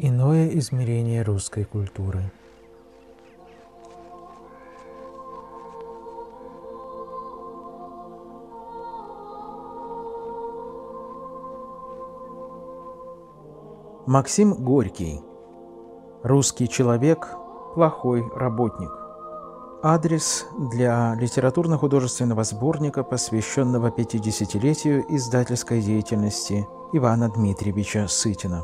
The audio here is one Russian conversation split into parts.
Иное измерение русской культуры. Максим Горький. Русский человек – плохой работник. Адрес для литературно-художественного сборника, посвященного 50-летию издательской деятельности Ивана Дмитриевича Сытина.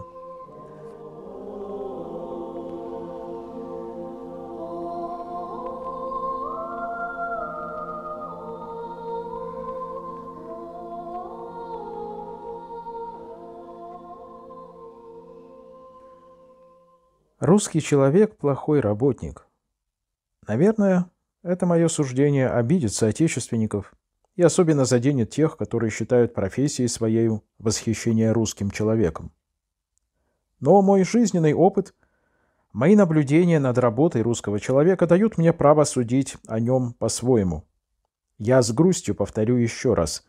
Русский человек – плохой работник. Наверное, это мое суждение обидит соотечественников и особенно заденет тех, которые считают профессией своей восхищение русским человеком. Но мой жизненный опыт, мои наблюдения над работой русского человека дают мне право судить о нем по-своему. Я с грустью повторю еще раз.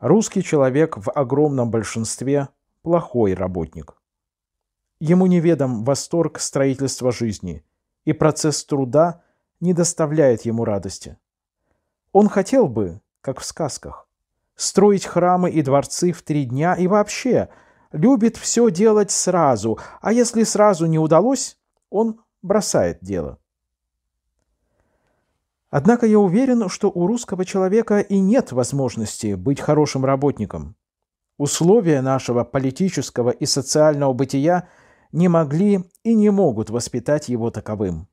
Русский человек в огромном большинстве – плохой работник. Ему неведом восторг строительства жизни, и процесс труда не доставляет ему радости. Он хотел бы, как в сказках, строить храмы и дворцы в три дня и вообще любит все делать сразу, а если сразу не удалось, он бросает дело. Однако я уверен, что у русского человека и нет возможности быть хорошим работником. Условия нашего политического и социального бытия – не могли и не могут воспитать его таковым.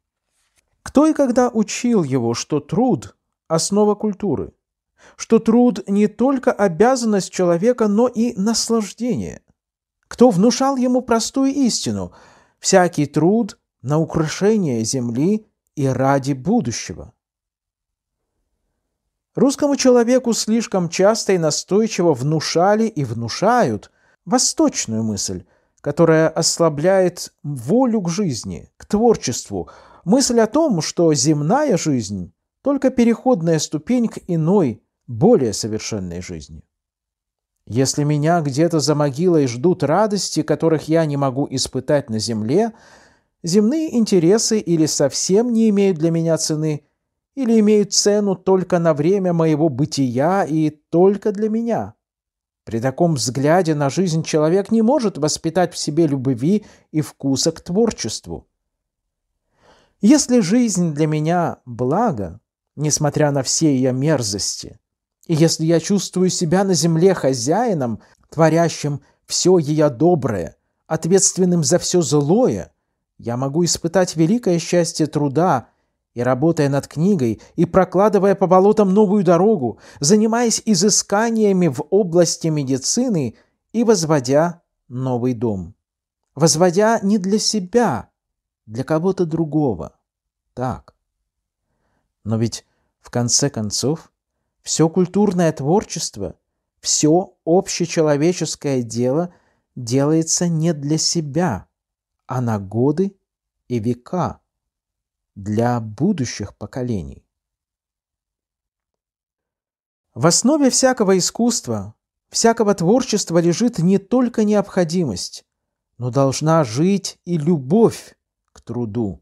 Кто и когда учил его, что труд – основа культуры, что труд не только обязанность человека, но и наслаждение? Кто внушал ему простую истину – всякий труд на украшение земли и ради будущего? Русскому человеку слишком часто и настойчиво внушали и внушают восточную мысль – которая ослабляет волю к жизни, к творчеству, мысль о том, что земная жизнь – только переходная ступень к иной, более совершенной жизни. Если меня где-то за могилой ждут радости, которых я не могу испытать на земле, земные интересы или совсем не имеют для меня цены, или имеют цену только на время моего бытия и только для меня – при таком взгляде на жизнь человек не может воспитать в себе любви и вкуса к творчеству. Если жизнь для меня – благо, несмотря на все ее мерзости, и если я чувствую себя на земле хозяином, творящим все ее доброе, ответственным за все злое, я могу испытать великое счастье труда – и работая над книгой, и прокладывая по болотам новую дорогу, занимаясь изысканиями в области медицины и возводя новый дом. Возводя не для себя, для кого-то другого. Так. Но ведь, в конце концов, все культурное творчество, все общечеловеческое дело делается не для себя, а на годы и века для будущих поколений. В основе всякого искусства, всякого творчества лежит не только необходимость, но должна жить и любовь к труду.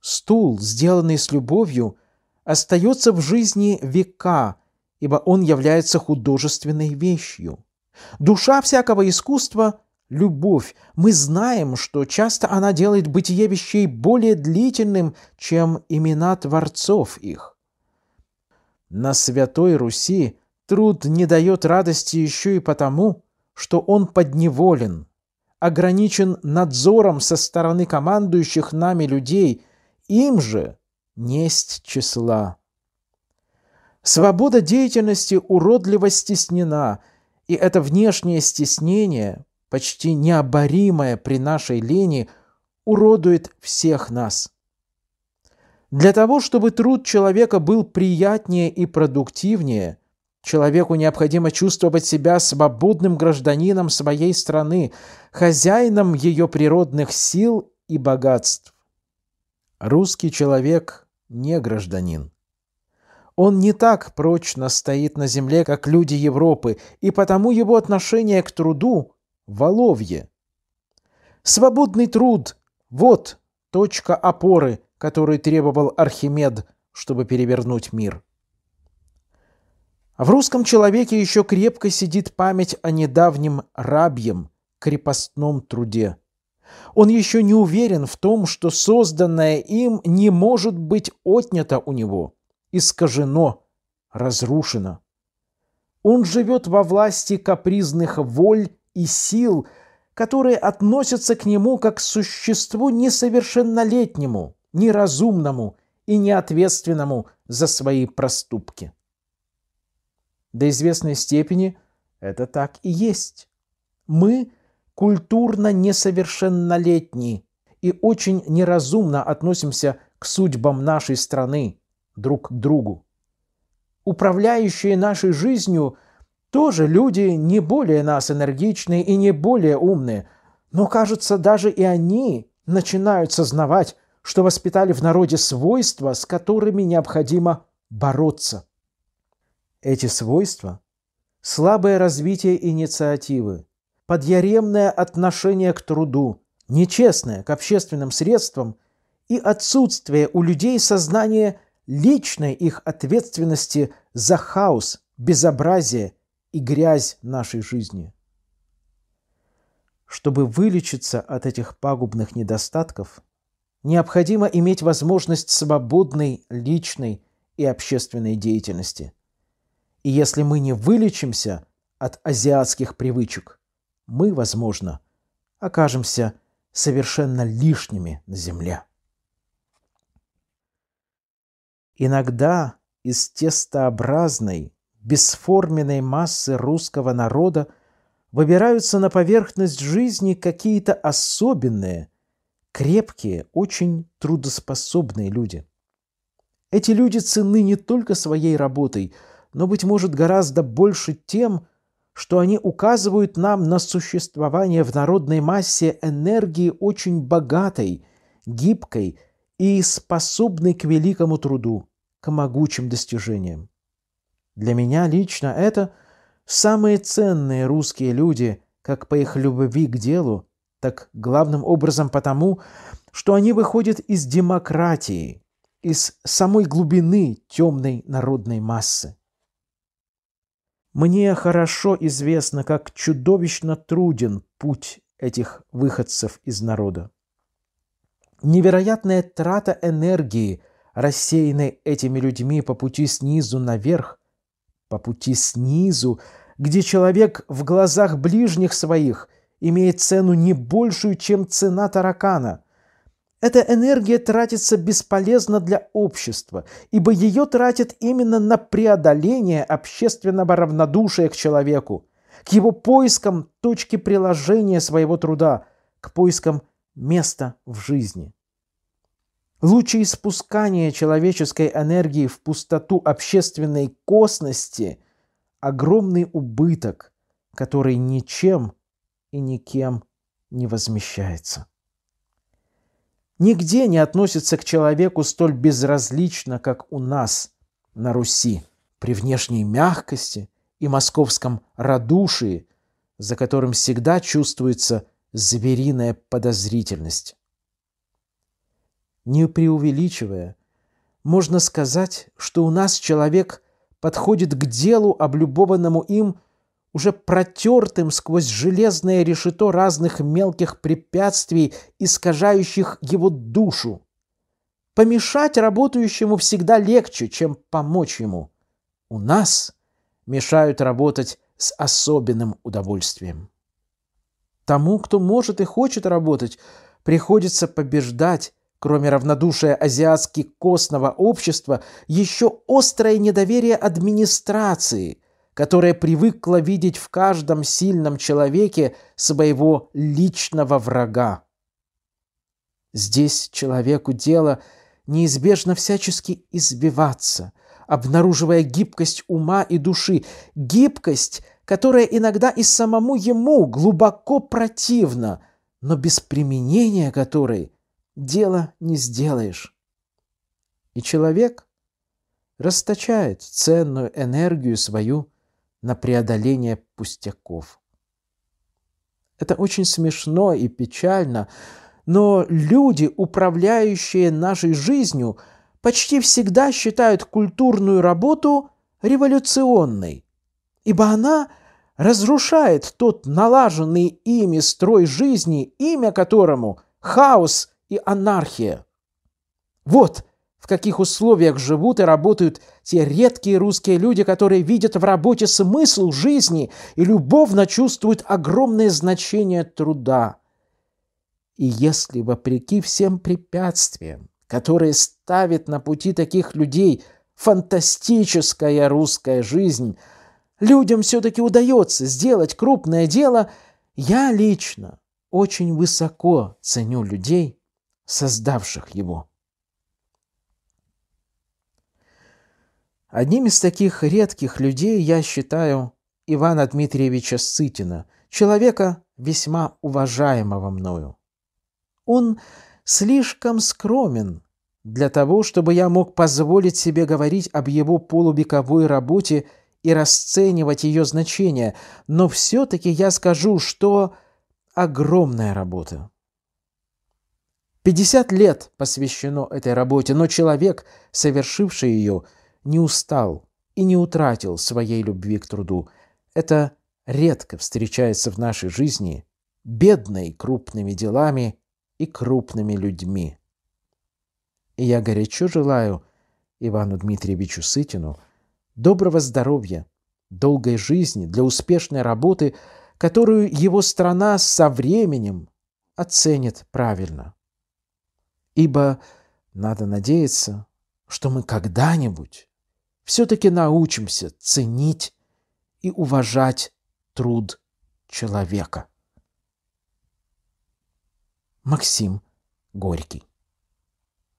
Стул, сделанный с любовью, остается в жизни века, ибо он является художественной вещью. Душа всякого искусства любовь, мы знаем, что часто она делает бытие вещей более длительным, чем имена творцов их. На Святой Руси труд не дает радости еще и потому, что он подневолен, ограничен надзором со стороны командующих нами людей, им же несть числа. Свобода деятельности уродливо стеснена, и это внешнее стеснение почти необоримое при нашей лени, уродует всех нас. Для того, чтобы труд человека был приятнее и продуктивнее, человеку необходимо чувствовать себя свободным гражданином своей страны, хозяином ее природных сил и богатств. Русский человек не гражданин. Он не так прочно стоит на земле, как люди Европы, и потому его отношение к труду Воловье. Свободный труд – вот точка опоры, которую требовал Архимед, чтобы перевернуть мир. В русском человеке еще крепко сидит память о недавнем рабьем, крепостном труде. Он еще не уверен в том, что созданное им не может быть отнято у него, искажено, разрушено. Он живет во власти капризных воль и сил, которые относятся к нему как к существу несовершеннолетнему, неразумному и неответственному за свои проступки. До известной степени это так и есть. Мы культурно несовершеннолетние и очень неразумно относимся к судьбам нашей страны друг к другу. Управляющие нашей жизнью – тоже люди не более нас энергичные и не более умные, но, кажется, даже и они начинают сознавать, что воспитали в народе свойства, с которыми необходимо бороться. Эти свойства – слабое развитие инициативы, подъяремное отношение к труду, нечестное к общественным средствам и отсутствие у людей сознания личной их ответственности за хаос, безобразие – и грязь нашей жизни. Чтобы вылечиться от этих пагубных недостатков, необходимо иметь возможность свободной личной и общественной деятельности. И если мы не вылечимся от азиатских привычек, мы, возможно, окажемся совершенно лишними на Земле. Иногда из тестообразной бесформенной массы русского народа выбираются на поверхность жизни какие-то особенные, крепкие, очень трудоспособные люди. Эти люди ценны не только своей работой, но, быть может, гораздо больше тем, что они указывают нам на существование в народной массе энергии очень богатой, гибкой и способной к великому труду, к могучим достижениям. Для меня лично это самые ценные русские люди, как по их любви к делу, так главным образом потому, что они выходят из демократии, из самой глубины темной народной массы. Мне хорошо известно, как чудовищно труден путь этих выходцев из народа. Невероятная трата энергии, рассеянной этими людьми по пути снизу наверх, по пути снизу, где человек в глазах ближних своих имеет цену не большую, чем цена таракана. Эта энергия тратится бесполезно для общества, ибо ее тратят именно на преодоление общественного равнодушия к человеку, к его поискам точки приложения своего труда, к поискам места в жизни. Лучи испускания человеческой энергии в пустоту общественной косности – огромный убыток, который ничем и никем не возмещается. Нигде не относится к человеку столь безразлично, как у нас на Руси. При внешней мягкости и московском радушии, за которым всегда чувствуется звериная подозрительность. Не преувеличивая, можно сказать, что у нас человек подходит к делу, облюбованному им, уже протертым сквозь железное решето разных мелких препятствий, искажающих его душу. Помешать работающему всегда легче, чем помочь ему. У нас мешают работать с особенным удовольствием. Тому, кто может и хочет работать, приходится побеждать, Кроме равнодушия азиатски костного общества, еще острое недоверие администрации, которая привыкла видеть в каждом сильном человеке своего личного врага. Здесь человеку дело неизбежно всячески избиваться, обнаруживая гибкость ума и души, гибкость, которая иногда и самому ему глубоко противна, но без применения которой – дела не сделаешь. И человек расточает ценную энергию свою на преодоление пустяков. Это очень смешно и печально, но люди, управляющие нашей жизнью, почти всегда считают культурную работу революционной, ибо она разрушает тот налаженный ими строй жизни, имя которому – хаос и анархия. Вот в каких условиях живут и работают те редкие русские люди, которые видят в работе смысл жизни и любовно чувствуют огромное значение труда. И если, вопреки всем препятствиям, которые ставят на пути таких людей фантастическая русская жизнь, людям все-таки удается сделать крупное дело, я лично очень высоко ценю людей – создавших его. Одним из таких редких людей я считаю Ивана Дмитриевича Сытина, человека весьма уважаемого мною. Он слишком скромен для того, чтобы я мог позволить себе говорить об его полубековой работе и расценивать ее значение, но все-таки я скажу, что огромная работа. 50 лет посвящено этой работе, но человек, совершивший ее, не устал и не утратил своей любви к труду. Это редко встречается в нашей жизни, бедной крупными делами и крупными людьми. И я горячо желаю Ивану Дмитриевичу Сытину доброго здоровья, долгой жизни для успешной работы, которую его страна со временем оценит правильно ибо надо надеяться, что мы когда-нибудь все-таки научимся ценить и уважать труд человека. Максим Горький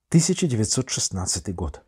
1916 год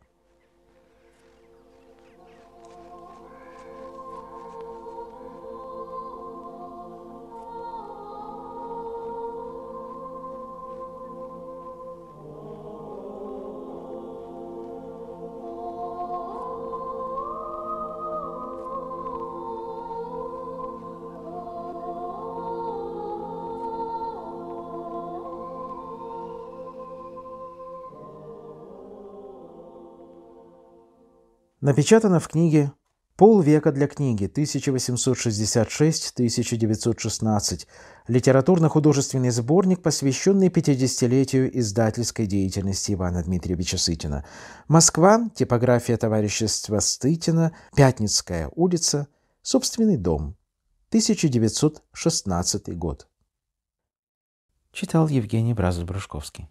Напечатано в книге «Полвека для книги» 1866-1916, литературно-художественный сборник, посвященный 50-летию издательской деятельности Ивана Дмитриевича Сытина. Москва, типография товарищества Сытина, Пятницкая улица, собственный дом, 1916 год. Читал Евгений Бразов-Брюшковский.